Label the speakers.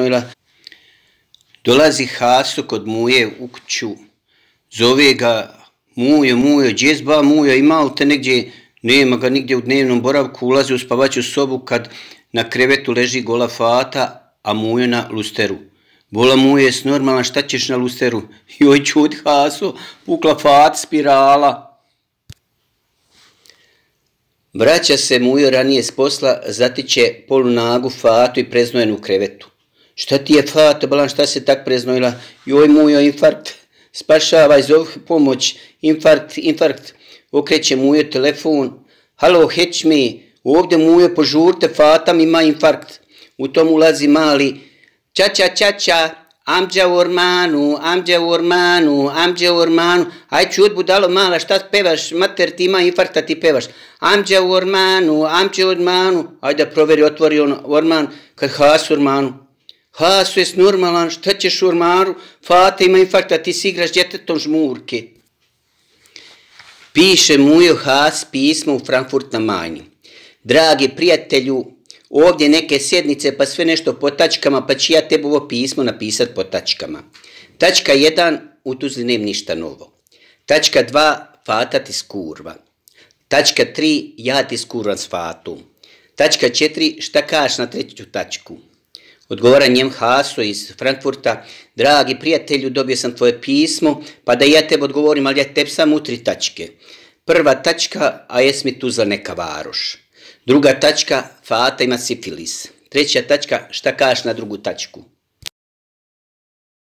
Speaker 1: Samuela, dolazi Hasu kod Muje u kuću, zove ga Mujo, Mujo, džezba, Mujo, ima li te negdje, nema ga nigdje u dnevnom boravku, ulazi u spavaću sobu kad na krevetu leži gola fata, a Mujo na lusteru. Bola Mujo, jes normalna, šta ćeš na lusteru? Joj, čud, haso, pukla fat, spirala. Vraća se Mujo ranije s posla, zatiče polunagu fatu i preznojenu krevetu šta ti je fata, balan, šta se tak preznojila, joj mu joj infarkt, spašavaj, zov pomoć, infarkt, infarkt, okreće mu joj telefon, halo, heć mi, ovde mu je požurte, fata mi ima infarkt, u tom ulazi mali, ča ča ča ča, Amđa u ormanu, amđa u ormanu, amđa u ormanu, aj čut budalo mala, šta pevaš, mater ti ima infarkta ti pevaš, amđa u ormanu, amđa u ormanu, aj da proveri, otvori on orman, kad has ormanu, Ha, su normalan, šta ćeš u ormaru? Fata ima infarkta, ti si igraš djetetom žmurke. Piše Mujo Has pismo u Frankfurt na Majnju. Dragi prijatelju, ovdje neke sjednice pa sve nešto po tačkama, pa ću ja tebe ovo pismo napisat po tačkama. Tačka 1, u Tuzli nem ništa novo. Tačka 2, Fata ti skurva. Tačka 3, ja ti skurvam s Fatom. Tačka 4, šta kaš na treću tačku? Odgovara njem Haso iz Frankfurta, dragi prijatelju, dobio sam tvoje pismo, pa da ja tebe odgovorim, ali ja tebi sam u tri tačke. Prva tačka, a jes mi tu za neka varoš. Druga tačka, Fata ima sifilis. Treća tačka, šta kaš na drugu tačku?